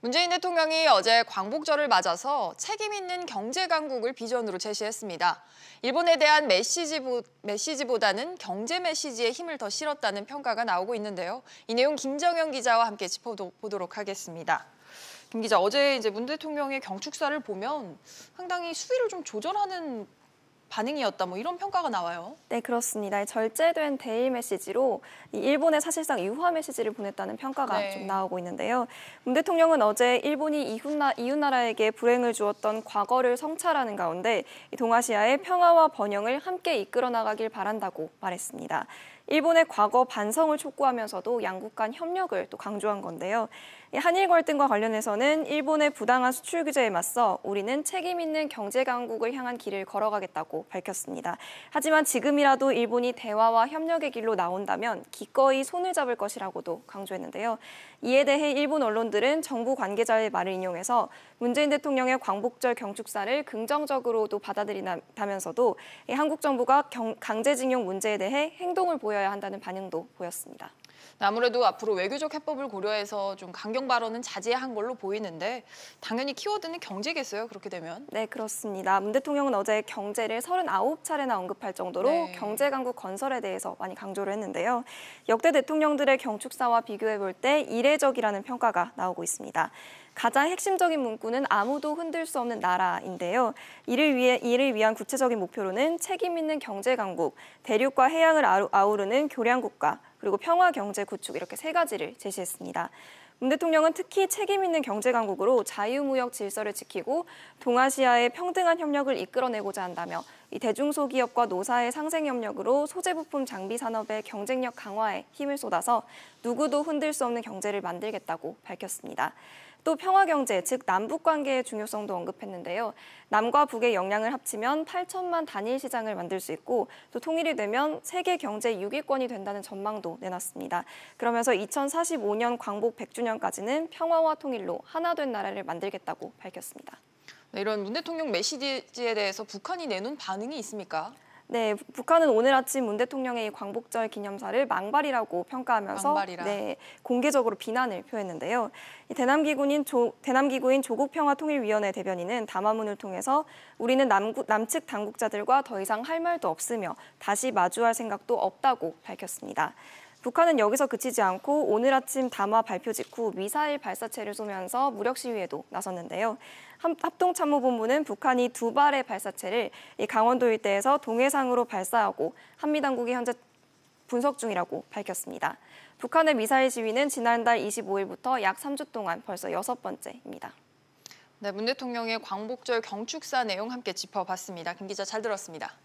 문재인 대통령이 어제 광복절을 맞아서 책임 있는 경제 강국을 비전으로 제시했습니다. 일본에 대한 메시지보, 메시지보다는 경제 메시지에 힘을 더 실었다는 평가가 나오고 있는데요. 이 내용 김정현 기자와 함께 짚어보도록 하겠습니다. 김 기자, 어제 이제 문 대통령의 경축사를 보면 상당히 수위를 좀 조절하는 반응이었다 뭐 이런 평가가 나와요. 네 그렇습니다. 절제된 대일 메시지로 일본에 사실상 유화 메시지를 보냈다는 평가가 네. 좀 나오고 있는데요. 문 대통령은 어제 일본이 이웃나, 이웃나라에게 불행을 주었던 과거를 성찰하는 가운데 동아시아의 평화와 번영을 함께 이끌어 나가길 바란다고 말했습니다. 일본의 과거 반성을 촉구하면서도 양국 간 협력을 또 강조한 건데요. 한일 갈등과 관련해서는 일본의 부당한 수출 규제에 맞서 우리는 책임 있는 경제 강국을 향한 길을 걸어가겠다고 밝혔습니다. 하지만 지금이라도 일본이 대화와 협력의 길로 나온다면 기꺼이 손을 잡을 것이라고도 강조했는데요. 이에 대해 일본 언론들은 정부 관계자의 말을 인용해서 문재인 대통령의 광복절 경축사를 긍정적으로도 받아들인다면서도 한국 정부가 강제징용 문제에 대해 행동을 보여 보여야 한다는 반응도 보였습니다. 아무래도 앞으로 외교적 해법을 고려해서 좀 강경 발언은 자제한 걸로 보이는데 당연히 키워드는 경제겠어요. 그렇게 되면. 네, 그렇습니다. 문 대통령은 어제 경제를 39차례나 언급할 정도로 네. 경제 강국 건설에 대해서 많이 강조를 했는데요. 역대 대통령들의 경축사와 비교해 볼 때 이례적이라는 평가가 나오고 있습니다. 가장 핵심적인 문구는 아무도 흔들 수 없는 나라인데요. 이를 위해 이를 위한 구체적인 목표로는 책임 있는 경제 강국, 대륙과 해양을 아우르는 교량 국가, 그리고 평화 경제 구축 이렇게 세 가지를 제시했습니다. 문 대통령은 특히 책임 있는 경제 강국으로 자유무역 질서를 지키고 동아시아의 평등한 협력을 이끌어내고자 한다며 이 대중소기업과 노사의 상생 협력으로 소재 부품 장비 산업의 경쟁력 강화에 힘을 쏟아서 누구도 흔들 수 없는 경제를 만들겠다고 밝혔습니다. 또 평화경제, 즉 남북관계의 중요성도 언급했는데요. 남과 북의 역량을 합치면 8천만 단일 시장을 만들 수 있고 또 통일이 되면 세계 경제 6위권이 된다는 전망도 내놨습니다. 그러면서 2045년 광복 100주년까지는 평화와 통일로 하나 된 나라를 만들겠다고 밝혔습니다. 네, 이런 문 대통령 메시지에 대해서 북한이 내놓은 반응이 있습니까? 네, 북한은 오늘 아침 문 대통령의 광복절 기념사를 망발이라고 평가하면서 망발이라. 네, 공개적으로 비난을 표했는데요. 대남기구인 조, 대남기구인 조국평화통일위원회 대변인은 담화문을 통해서 우리는 남구, 남측 당국자들과 더 이상 할 말도 없으며 다시 마주할 생각도 없다고 밝혔습니다. 북한은 여기서 그치지 않고 오늘 아침 담화 발표 직후 미사일 발사체를 쏘면서 무력 시위에도 나섰는데요. 합동참모본부는 북한이 두 발의 발사체를 강원도 일대에서 동해상으로 발사하고 한미 당국이 현재 분석 중이라고 밝혔습니다. 북한의 미사일 시위는 지난달 25일부터 약 3주 동안 벌써 여섯 번째입니다. 네, 문 대통령의 광복절 경축사 내용 함께 짚어봤습니다. 김 기자 잘 들었습니다.